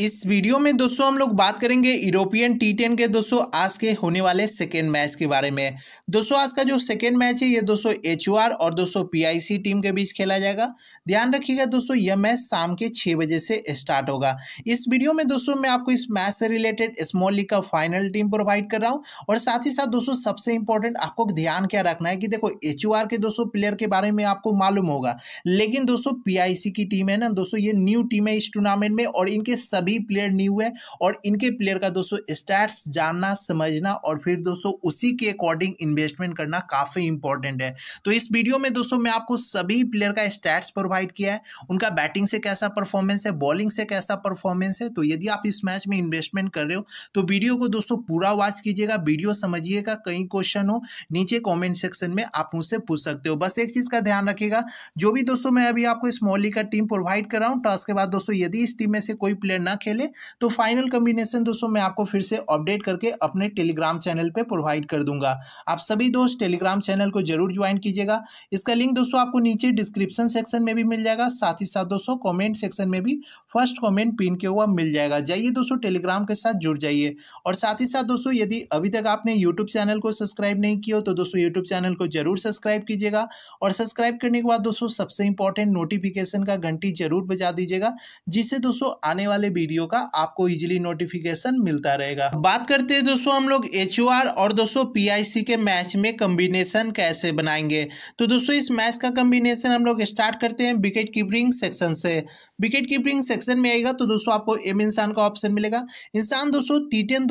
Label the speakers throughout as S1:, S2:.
S1: इस वीडियो में दोस्तों हम लोग बात करेंगे यूरोपियन टी टेन के दोस्तों आज के होने वाले सेकेंड मैच के बारे में दोस्तों आज का जो सेकेंड मैच है ये दोस्तों एच और दोस्तों पीआईसी टीम के बीच खेला जाएगा ध्यान रखिएगा दोस्तों यह मैच शाम के छः बजे से स्टार्ट होगा इस वीडियो में दोस्तों मैं आपको इस मैच से रिलेटेड स्मॉल लीग का फाइनल टीम प्रोवाइड कर रहा हूँ और साथ ही साथ दोस्तों सबसे इंपॉर्टेंट आपको ध्यान क्या रखना है कि देखो एच के दोस्तों प्लेयर के बारे में आपको मालूम होगा लेकिन दोस्तों पी की टीम है ना दोस्तों ये न्यू टीम है इस टूर्नामेंट में और इनके सभी सभी प्लेयर नहीं हुए और इनके प्लेयर का दोस्तों स्टैट्स जानना समझना और फिर दोस्तों उसी के अकॉर्डिंग इन्वेस्टमेंट करना काफ़ी इंपॉर्टेंट है तो इस वीडियो में दोस्तों मैं आपको सभी प्लेयर का स्टैट्स प्रोवाइड किया है उनका बैटिंग से कैसा परफॉर्मेंस है बॉलिंग से कैसा परफॉर्मेंस है तो यदि आप इस मैच में इन्वेस्टमेंट कर रहे हो तो वीडियो को दोस्तों पूरा वॉच कीजिएगा वीडियो समझिएगा कहीं क्वेश्चन हो नीचे कॉमेंट सेक्शन में आप मुझसे पूछ सकते हो बस एक चीज़ का ध्यान रखिएगा जो भी दोस्तों मैं अभी आपको स्मॉल लीग का टीम प्रोवाइड कर रहा हूँ टॉस के बाद दोस्तों यदि इस टीम में से कोई प्लेयर ना खेले तो फाइनल कम्बिनेशन दोस्तों मैं आपको फिर से अपडेट करके अपने टेलीग्राम चैनल पर प्रोवाइड कर दूंगा आप सभी दोस्त टेलीग्राम चैनल को जरूर ज्वाइन कीजिएगा इसका लिंक दोस्तों आपको नीचे डिस्क्रिप्शन सेक्शन में भी मिल जाएगा साथ ही साथ दोस्तों कॉमेंट सेक्शन में भी फर्स्ट कॉमेंट पिन के हुआ मिल जाएगा जाइए दोस्तों टेलीग्राम के साथ जुड़ जाइए और साथ ही साथ दोस्तों यदि अभी तक आपने यूट्यूब चैनल को सब्सक्राइब नहीं किया तो दोस्तों यूट्यूब चैनल को जरूर सब्सक्राइब कीजिएगा और सब्सक्राइब करने के बाद दोस्तों सबसे इंपॉर्टेंट नोटिफिकेशन का घंटी जरूर बजा दीजिएगा जिससे दोस्तों आने वाले वीडियो का आपको इजीली नोटिफिकेशन मिलता रहेगा बात करते हैं दोस्तों हम लोग एच और दोस्तों पी के मैच में कम्बिनेशन कैसे बनाएंगे तो दोस्तों इस मैच का कम्बिनेशन हम लोग स्टार्ट करते हैं विकेट कीपरिंग सेक्शन से विकेट कीपरिंग सेक्शन में आएगा तो दोस्तों आपको एम इंसान का ऑप्शन मिलेगा इंसान दोस्तों टी टेन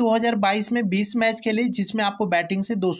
S1: में बीस मैच खेले जिसमें आपको बैटिंग से दो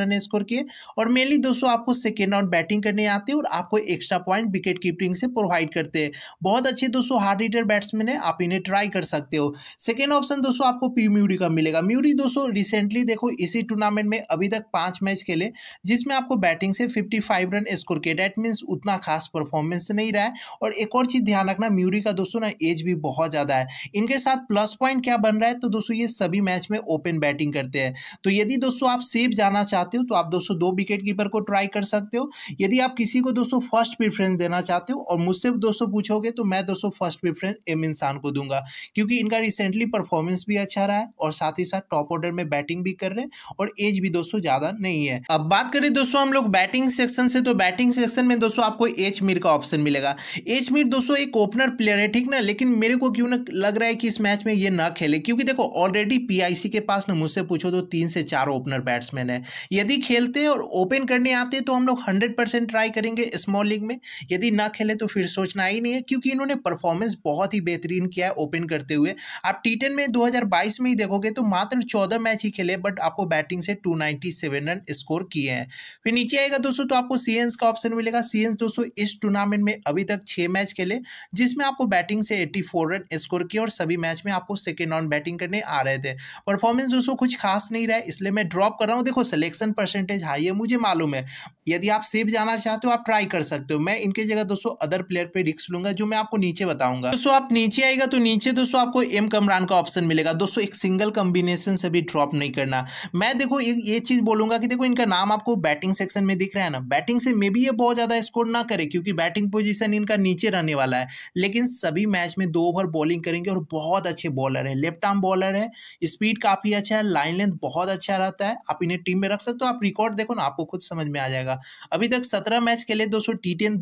S1: रन स्कोर किए और मेनली दोस्तों आपको सेकेंड राउंड बैटिंग करने आते हैं और आपको एक्स्ट्रा पॉइंट विकेट कीपरिंग से प्रोवाइड करते हैं बहुत अच्छे दोस्तों हार्ड रीटर बैट्समैन है आप इन्हें इन्हें ट्राई कर सकते हो सेकेंड ऑप्शन दोस्तों आपको पी म्यूरी का मिलेगा म्यूरी दोस्तों रिसेंटली देखो इसी टूर्नामेंट में अभी तक पांच मैच खेले जिसमें आपको बैटिंग से फिफ्टी फाइव रन स्कोर किया डैट मीन्स उतना खास परफॉर्मेंस नहीं रहा है और एक और चीज़ ध्यान रखना म्यूरी का दोस्तों ना एज भी बहुत ज़्यादा है इनके साथ प्लस पॉइंट क्या बन रहा है तो दोस्तों ये सभी मैच में ओपन बैटिंग करते हैं तो यदि दोस्तों आप सेफ जाना चाहते हो तो आप दोस्तों दो विकेट कीपर को ट्राई कर सकते हो यदि आप किसी को दोस्तों फर्स्ट प्रिफरेंस देना चाहते हो और मुझसे दोस्तों पूछोगे तो मैं दोस्तों फर्स्ट प्रिफरेंस एम इंसान को दूंगा दूंगा क्योंकि इनका रिसेंटली परफॉर्मेंस भी अच्छा रहा है और साथ ही साथ टॉप ऑर्डर में बैटिंग भी कर रहे हैं और एज भी दोस्तों ज़्यादा नहीं है अब बात करें दोस्तों हम लोग बैटिंग सेक्शन से तो बैटिंग सेक्शन में दोस्तों आपको एच मीर का ऑप्शन मिलेगा एच मीर दोस्तों एक ओपनर प्लेयर है ठीक ना लेकिन मेरे को क्यों ना लग रहा है कि इस मैच में ये ना खेले क्योंकि देखो ऑलरेडी पीआईसी के पास ना मुझसे पूछो तो तीन से चार ओपनर बैट्समैन है यदि खेलते और ओपन करने आते तो हम लोग हंड्रेड ट्राई करेंगे स्मॉल लीग में यदि ना खेले तो फिर सोचना ही नहीं है क्योंकि इन्होंने परफॉर्मेंस बहुत ही बेहतरीन किया है ओपन करते हुए आप टी में 2022 में ही देखोगे तो मात्र 14 मैच ही खेले बट आपको बैटिंग से 297 रन स्कोर किए हैं फिर नीचे आएगा दोस्तों तो आपको सी का ऑप्शन मिलेगा सी दोस्तों इस टूर्नामेंट में अभी तक छः मैच खेले जिसमें आपको बैटिंग से एट्टी रन स्कोर किए और सभी मैच में आपको सेकेंड ऑन बैटिंग करने आ रहे थे परफॉर्मेंस दोस्तों कुछ खास नहीं रहा इसलिए मैं ड्रॉप कर रहा हूँ देखो सिलेक्शन परसेंटेज हाई है मुझे मालूम है यदि आप सेफ जाना चाहते हो आप ट्राई कर सकते हो मैं इनके जगह दोस्तों अदर प्लेयर पे रिक्स लूंगा जो मैं आपको नीचे बताऊंगा दोस्तों आप नीचे आएगा तो नीचे दोस्तों आपको एम कमरान का ऑप्शन मिलेगा दोस्तों एक सिंगल कॉम्बिनेशन से भी ड्रॉप नहीं करना मैं देखो ये, ये चीज़ बोलूंगा कि देखो इनका नाम आपको बैटिंग सेक्शन में दिख रहा है ना बैटिंग से मे भी ये बहुत ज़्यादा स्कोर ना करे क्योंकि बैटिंग पोजिशन इनका नीचे रहने वाला है लेकिन सभी मैच में दो ओवर बॉलिंग करेंगे और बहुत अच्छे बॉलर है लेफ्ट आर्म बॉलर है स्पीड काफ़ी अच्छा है लाइन लेंथ बहुत अच्छा रहता है आप इन्हें टीम में रख सकते हो आप रिकॉर्ड देखो ना आपको खुद समझ में आ जाएगा अभी तक सत्रह मैच के लिए दोस्तों टी टेन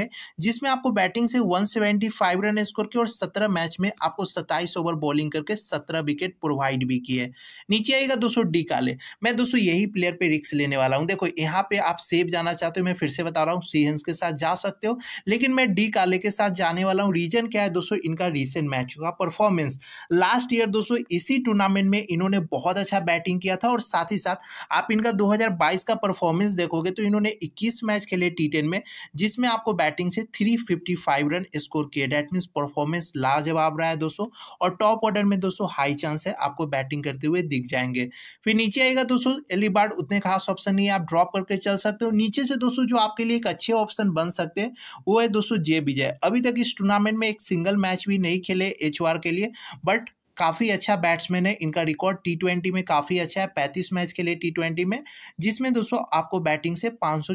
S1: में जिसमें आपको बैटिंग से वन रन स्कोर की और सत्रह सत्रह मैच में आपको सत्ताईस ओवर बॉलिंग करके सत्रह विकेट प्रोवाइड भी किए नीचे आएगा दोस्तों डी काले मैं दोस्तों यही प्लेयर पे रिक्स लेने वाला हूँ देखो यहाँ पे आप सेफ जाना चाहते हो मैं फिर से बता रहा हूँ सीहंस के साथ जा सकते हो लेकिन मैं डी काले के साथ जाने वाला हूँ रीजन क्या है दोस्तों इनका रिसेंट मैच हुआ परफॉर्मेंस लास्ट ईयर दोस्तों इसी टूर्नामेंट में इन्होंने बहुत अच्छा बैटिंग किया था और साथ ही साथ आप इनका 2022 का परफॉर्मेंस देखोगे तो इन्होंने इक्कीस मैच खेले टी में जिसमें आपको बैटिंग से 355 रन स्कोर किया डैट मीन्स परफॉर्मेंस लाजवाब जवाब रहा है दोस्तों और टॉप ऑर्डर में दोस्तों हाई चांस है आपको बैटिंग करते हुए दिख जाएंगे फिर नीचे आएगा दोस्तों बार्ड उतने खास ऑप्शन नहीं है आप ड्रॉप करके चल सकते हो नीचे से दोस्तों जो आपके लिए एक अच्छे ऑप्शन बन सकते हैं वो है दोस्तों जे विजय अभी तक इस टूर्नामेंट में एक सिंगल मैच भी नहीं खेले एच के लिए बट काफ़ी अच्छा बैट्समैन है इनका रिकॉर्ड टी ट्वेंटी में काफ़ी अच्छा है पैंतीस मैच के लिए टी ट्वेंटी में जिसमें दोस्तों आपको बैटिंग से पाँच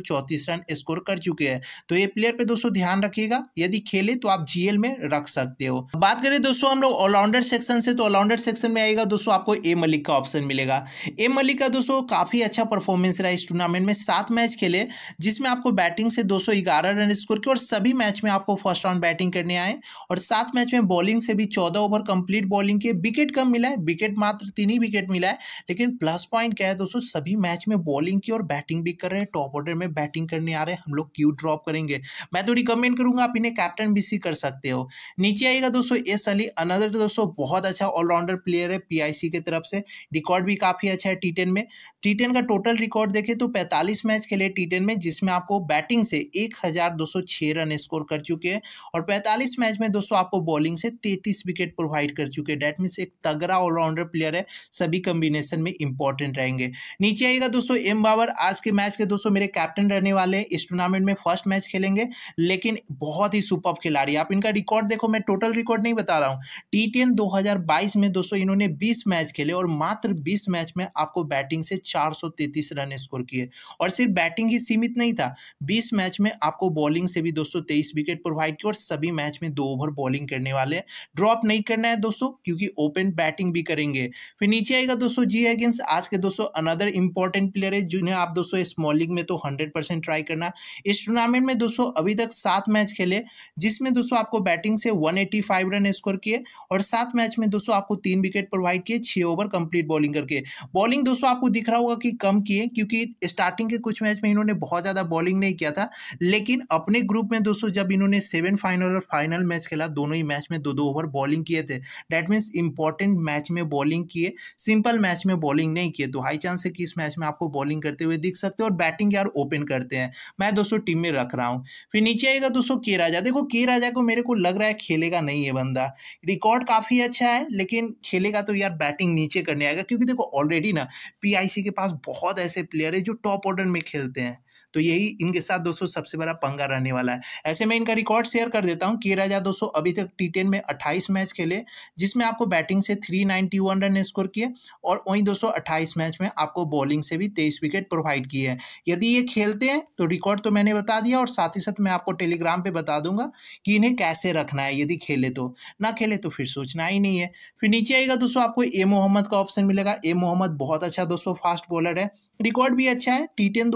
S1: रन स्कोर कर चुके हैं तो ये प्लेयर पे दोस्तों ध्यान रखिएगा यदि खेले तो आप जीएल में रख सकते हो बात करें दोस्तों हम लोग ऑलराउंडर सेक्शन से तो ऑलराउंडर सेक्शन में आएगा दोस्तों आपको ए मलिक का ऑप्शन मिलेगा ए मलिक का दोस्तों काफ़ी अच्छा परफॉर्मेंस रहा इस टूर्नामेंट में सात मैच खेले जिसमें आपको बैटिंग से ग्यारह रन स्कोर किए और सभी मैच में आपको फर्स्ट राउंड बैटिंग करने आए और सात मैच में बॉलिंग से भी चौदह ओवर कंप्लीट बॉलिंग की विकेट कम मिला है विकेट मात्र तीन ही विकेट मिला है लेकिन प्लस पॉइंट क्या है दोस्तों सभी मैच में बॉलिंग की और बैटिंग भी कर रहे हैं टॉप ऑर्डर में बैटिंग करने आ रहे हैं हम लोग क्यू ड्रॉप करेंगे मैं तो रिकमेंड करूंगा आप इन्हें कैप्टन भी सी कर सकते हो नीचे आएगा दोस्तों एस अली अनदर दोस्तों बहुत अच्छा ऑलराउंडर प्लेयर है पीआईसी की तरफ से रिकॉर्ड भी काफ़ी अच्छा है टी में टी का टोटल रिकॉर्ड देखे तो पैंतालीस मैच खेले टी में जिसमें आपको बैटिंग से एक रन स्कोर कर चुके हैं और पैंतालीस मैच में दोस्तों आपको बॉलिंग से तैतीस विकेट प्रोवाइड कर चुके हैं में से एक तगड़ा ऑलराउंडर प्लेयर है सभी कम्बिनेशन में इंपॉर्टेंट रहेंगे नीचे आएगा दोस्तों एम बाबर आज के मैच के दोस्तों मेरे कैप्टन रहने वाले हैं इस टूर्नामेंट में फर्स्ट मैच खेलेंगे लेकिन बहुत ही सुपर खिलाड़ी आप इनका रिकॉर्ड देखो मैं टोटल रिकॉर्ड नहीं बता रहा हूँ टी टेन में दोस्तों इन्होंने बीस मैच खेले और मात्र बीस मैच में आपको बैटिंग से चार रन स्कोर किए और सिर्फ बैटिंग ही सीमित नहीं था बीस मैच में आपको बॉलिंग से भी दोस्तों तेईस विकेट प्रोवाइड किए और सभी मैच में दो ओवर बॉलिंग करने वाले ड्रॉप नहीं करना है दोस्तों क्योंकि ओपन बैटिंग भी करेंगे फिर नीचे आएगा दोस्तों जी अगेंस्ट आज के दोस्तों अनदर इंपॉर्टेंट प्लेयर है जिन्हें आप दोस्तों स्मॉल लीग में तो हंड्रेड ट्राई करना इस टूर्नामेंट में दोस्तों अभी तक सात मैच खेले जिसमें दोस्तों आपको बैटिंग से वन रन स्कोर किए और सात मैच में दोस्तों आपको तीन विकेट प्रोवाइड किए छः ओवर कंप्लीट बॉलिंग करके बॉलिंग दोस्तों आपको दिख रहा होगा कि कम किए क्योंकि स्टार्टिंग के कुछ मैच में इन्होंने बहुत ज़्यादा बॉलिंग नहीं किया था लेकिन अपने ग्रुप में दोस्तों जब इन्होंने सेवन फाइनल और फाइनल मैच खेला दोनों ही मैच में दो दो ओवर बॉलिंग किए थे डैट मीन्स इंपॉर्टेंट मैच में बॉलिंग किए सिंपल मैच में बॉलिंग नहीं किए तो हाई चांस है कि इस मैच में आपको बॉलिंग करते हुए दिख सकते हो और बैटिंग यार ओपन करते हैं मैं दोस्तों टीम में रख रहा हूँ फिर नीचे आएगा दोस्तों के राजा देखो के राजा को मेरे को लग रहा है खेलेगा नहीं है बंदा रिकॉर्ड काफ़ी अच्छा है लेकिन खेलेगा तो यार बैटिंग नीचे करने आएगा क्योंकि देखो ऑलरेडी ना पी के पास बहुत ऐसे प्लेयर है जो टॉप ऑर्डर में खेलते हैं तो यही इनके साथ दोस्तों सबसे बड़ा पंगा रहने वाला है ऐसे में इनका रिकॉर्ड शेयर कर देता हूँ के राजा दोस्तों अभी तक टी में अट्ठाईस मैच खेले जिसमें आपको बैटिंग से थ्री रन स्कोर किए और वहीं दोस्तों अट्ठाईस मैच में आपको बॉलिंग से भी तेईस विकेट प्रोवाइड किए हैं यदि ये खेलते हैं तो रिकॉर्ड तो मैंने बता दिया और साथ ही साथ मैं आपको टेलीग्राम पर बता दूंगा कि इन्हें कैसे रखना है यदि खेले तो ना खेले तो फिर सोचना ही नहीं है फिर नीचे आएगा दोस्तों आपको ए मोहम्मद का ऑप्शन मिलेगा ए मोहम्मद बहुत अच्छा दोस्तों फास्ट बॉलर है रिकॉर्ड भी अच्छा है टी टेन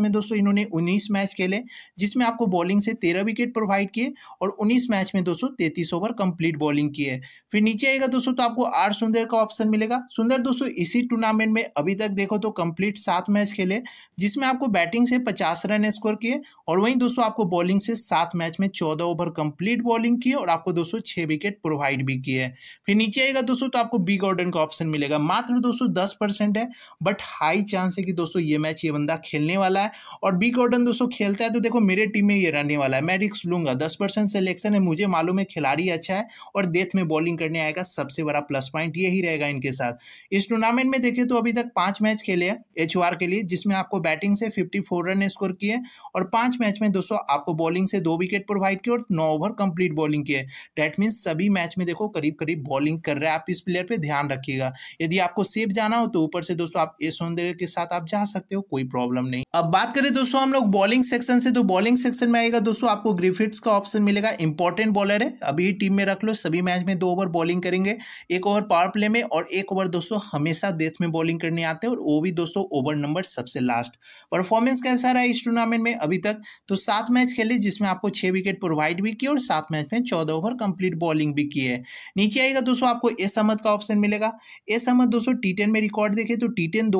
S1: में दोस्तों इन्होंने उन्नीस मैच खेले जिसमें आपको बॉलिंग से तेरह विकेट प्रोवाइड किए और उन्नीस मैच में दोस्तों तैतीस ओवर कंप्लीट बॉलिंग की है फिर नीचे आएगा दोस्तों तो आपको आर सुंदर का ऑप्शन मिलेगा सुंदर दोस्तों इसी टूर्नामेंट में अभी तक देखो तो कंप्लीट सात मैच खेले जिसमें आपको बैटिंग से पचास रन स्कोर किए और वहीं दोस्तों आपको बॉलिंग से सात मैच में चौदह ओवर कंप्लीट बॉलिंग की और आपको दोस्तों छह विकेट प्रोवाइड भी किए फिर नीचे आएगा दोस्तों तो आपको बी गॉर्डन का ऑप्शन मिलेगा मात्र दोस्तों दस परसेंट है बट हाई चांस चांस है कि दोस्तों ये मैच ये बंदा खेलने वाला है और बी गॉर्डन दोस्तों खेलता है तो देखो मेरे टीम में ये रहने वाला है मैं रिक्स लूंगा दस परसेंट सेलेक्शन है मुझे मालूम है खिलाड़ी अच्छा है और डेथ में बॉलिंग करने आएगा सबसे बड़ा प्लस पॉइंट यही रहेगा इनके साथ इस टूर्नामेंट में देखें तो अभी तक पाँच मैच खेले एच ओ के लिए जिसमें आपको बैटिंग से फिफ्टी रन स्कोर किए और पाँच मैच में दोस्तों आपको बॉलिंग से दो विकेट प्रोवाइड किए और नौ ओवर कंप्लीट बॉलिंग किए डैट मीन्स सभी मैच में देखो करीब करीब बॉलिंग कर रहे हैं आप इस प्लेयर पर ध्यान रखिएगा यदि आपको सेफ जाना हो तो ऊपर से दोस्तों आप ए सौंदर्य के साथ आप जा सकते हो कोई प्रॉब्लम नहीं अब बात करें दोस्तों हम लोग बॉलिंग सेक्शन से तो बॉलिंग सेक्शन में आएगा दोस्तों आपको ग्रिफिट्स का ऑप्शन मिलेगा इंपॉर्टेंट बॉलर है अभी टीम में रख लो सभी मैच में दो ओवर बॉलिंग करेंगे एक ओवर पावर प्ले में और एक ओवर दोस्तों हमेशा डेथ में बॉलिंग करने आते हैं और वो भी दोस्तों ओवर नंबर सबसे लास्ट परफॉर्मेंस कैसा रहा इस टूर्नामेंट में अभी तक तो सात मैच खेले जिसमें आपको छह विकेट प्रोवाइड भी किए और सात मैच में चौदह ओवर कंप्लीट बॉलिंग भी किए है नीचे आएगा दोस्तों आपको एस अहमद का ऑप्शन मिलेगा एस अहमद दोस्तों टी में रिकॉर्ड देखे तो टी टेन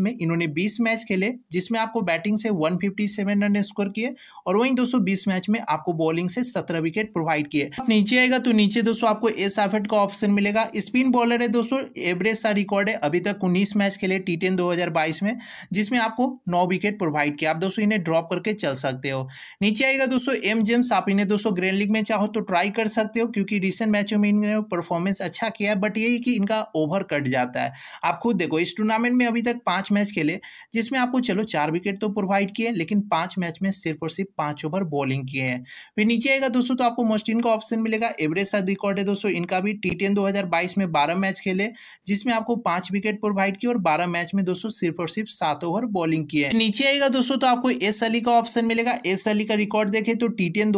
S1: में इन्होंने 20 मैच खेले जिसमें आपको बैटिंग से 157 फिफ्टी रन स्कोर किए और वहीं दोस्तों 20 मैच में आपको बॉलिंग से 17 विकेट प्रोवाइड किए नीचे आएगा तो नीचे दोस्तों आपको एस आफेट का ऑप्शन मिलेगा स्पिन बॉलर है दोस्तों एवरेज का रिकॉर्ड है अभी तक उन्नीस मैच खेले टी टेन में जिसमें आपको नौ विकेट प्रोवाइड किया आप दोस्तों इन्हें ड्रॉप करके चल सकते हो नीचे आएगा दोस्तों एम जेम्स आप इन्हें दोस्तों ग्रैंड लीग में चाहो तो ट्राई कर सकते हो क्योंकि रिसेंट मैचों में इन्होंने परफॉर्मेंस अच्छा किया है बट यही कि इनका ओवर कट जाता है आप खुद देखो इस टूर्नामेंट में अभी तक पांच मैच खेले जिसमें आपको चलो चार विकेट तो प्रोवाइड किए लेकिन पांच मैच में सिर्फ और सिर्फ पांच ओवर बॉलिंग किए हैं फिर नीचे आएगा दोस्तों तो आपको मोस्टिन का ऑप्शन मिलेगा एवरेज साथ रिकॉर्ड है दोस्तों इनका भी टी टेन में बारह मैच खेले जिसमें आपको पांच विकेट प्रोवाइड किए और बारह मैच में दोस्तों सिर्फ और सिर्फ सात ओवर बॉलिंग की है नीचे आएगा दोस्तों तो आपको एस अली का ऑप्शन मिलेगा एस अली का रिकॉर्ड देखे तो टी टेन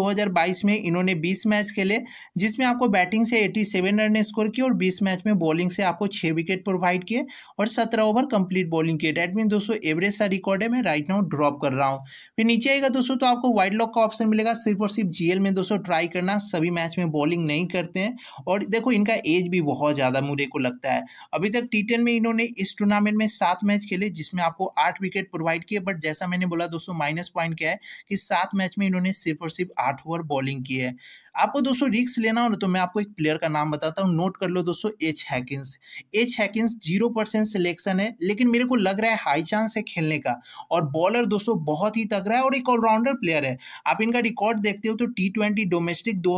S1: में इन्होंने बीस मैच खेले जिसमें आपको बैटिंग से एटी रन स्कोर किए और बीस मैच में बॉलिंग से आपको छह विकेट प्रोवाइड किए और सत्रह ओवर कंप्लीट बॉलिंग चुकी है डेट मीन दोस्तों एवरेज सा रिकॉर्ड है मैं राइट नाउ ड्रॉप कर रहा हूँ फिर नीचे आएगा दोस्तों तो आपको वाइड लॉक का ऑप्शन मिलेगा सिर्फ और सिर्फ जीएल में दोस्तों ट्राई करना सभी मैच में बॉलिंग नहीं करते हैं और देखो इनका एज भी बहुत ज़्यादा मुझे को लगता है अभी तक टी में इन्होंने इस टूर्नामेंट में सात मैच खेले जिसमें आपको आठ विकेट प्रोवाइड किए बट जैसा मैंने बोला दोस्तों माइनस पॉइंट क्या है कि सात मैच में इन्होंने सिर्फ और सिर्फ आठ ओवर बॉलिंग की है आपको दोस्तों रिक्स लेना हो ना तो मैं आपको एक प्लेयर का नाम बताता हूँ नोट कर लो दोस्तों H Hackins H Hackins zero percent selection है लेकिन मेरे को लग रहा है हाई चांस है खेलने का और बॉलर दोस्तों बहुत ही तगड़ा है और एक ऑलराउंडर प्लेयर है आप इनका रिकॉर्ड देखते हो तो टी ट्वेंटी डोमेस्टिक दो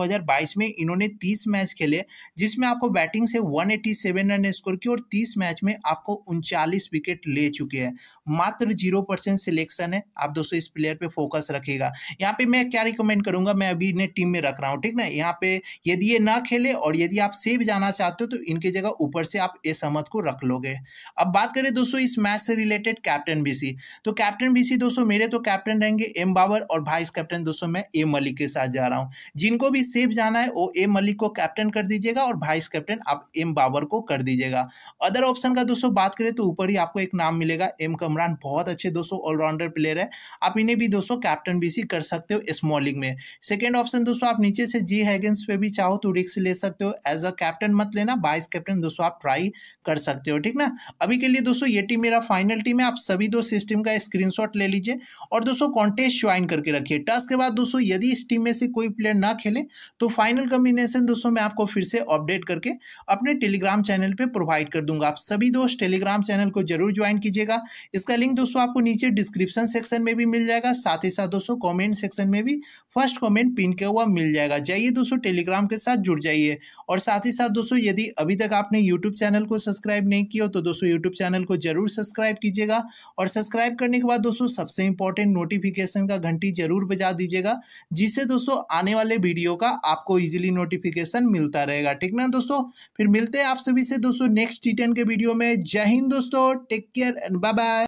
S1: में इन्होंने तीस मैच खेले जिसमें आपको बैटिंग से one eighty seven run score की और तीस मैच में आपको उनचालीस विकेट ले चुके हैं मात्र जीरो परसेंट सिलेक्शन है आप दोस्तों इस प्लेयर पर फोकस रखेगा यहाँ पे मैं क्या रिकमेंड करूंगा मैं अभी इन्हें टीम में रख रहा हूँ ठीक ना यहाँ पे यदि ये ना खेले और यदि आप सेव जाना चाहते हो तो इनकी जगह ऊपर से आप एस अहमद को रख लोगे अब बात करें दोस्तों इस मैच से रिलेटेड कैप्टन बीसी तो कैप्टन बीसी दोस्तों मेरे तो कैप्टन रहेंगे एम बाबर और वाइस कैप्टन दोस्तों मैं ए मलिक के साथ जा रहा हूँ जिनको भी सेव जाना है वो ए मलिक को कैप्टन कर दीजिएगा और वाइस कैप्टन आप एम बाबर को कर दीजिएगा अदर ऑप्शन का दोस्तों बात करें तो ऊपर ही आपको एक नाम मिलेगा एम कमरान बहुत अच्छे दोस्तों ऑलराउंडर प्लेयर है आप इन्हें भी दोस्तों कैप्टन बीसी कर सकते हो स्मॉल लीग में सेकेंड ऑप्शन दोस्तों आप नीचे से जी हैगन्स पे भी चाहो तो रिक्स ले सकते हो एज अ कैप्टन मत लेना वाइस कैप्टन दोस्तों आप ट्राई कर सकते हो ठीक ना अभी के लिए दोस्तों ये टीम मेरा फाइनल टीम है आप सभी दो सिस्टम का स्क्रीन ले लीजिए और दोस्तों कॉन्टेस्ट ज्वाइन करके रखिए टास्क के बाद दोस्तों यदि इस टीम में से कोई प्लेयर ना खेले तो फाइनल कम्बिनेशन दोस्तों मैं आपको फिर से अपडेट करके अपने टेलीग्राम चैनल पर प्रोवाइड कर दूंगा आप सभी दोस्त टेलीग्राम चैनल को जरूर ज्वाइन कीजिएगा इसका लिंक दोस्तों आपको नीचे डिस्क्रिप्शन सेक्शन में भी मिल जाएगा साथ ही साथ दोस्तों कमेंट सेक्शन में भी फर्स्ट कमेंट पिन किया हुआ मिल जाएगा जाइए दोस्तों टेलीग्राम के साथ जुड़ जाइए और साथ ही साथ दोस्तों यदि अभी तक आपने यूट्यूब चैनल को सब्सक्राइब नहीं किया तो दोस्तों यूट्यूब चैनल को जरूर सब्सक्राइब कीजिएगा और सब्सक्राइब करने के बाद दोस्तों सबसे इंपॉर्टेंट नोटिफिकेशन का घंटी जरूर बजा दीजिएगा जिससे दोस्तों आने वाले वीडियो का आपको ईजिली नोटिफिकेशन मिलता रहेगा ठीक ना दोस्तों फिर मिलते हैं आप सभी से दोस्तों नेक्स्ट टी के वीडियो में जय हिंद दोस्तों take care and bye bye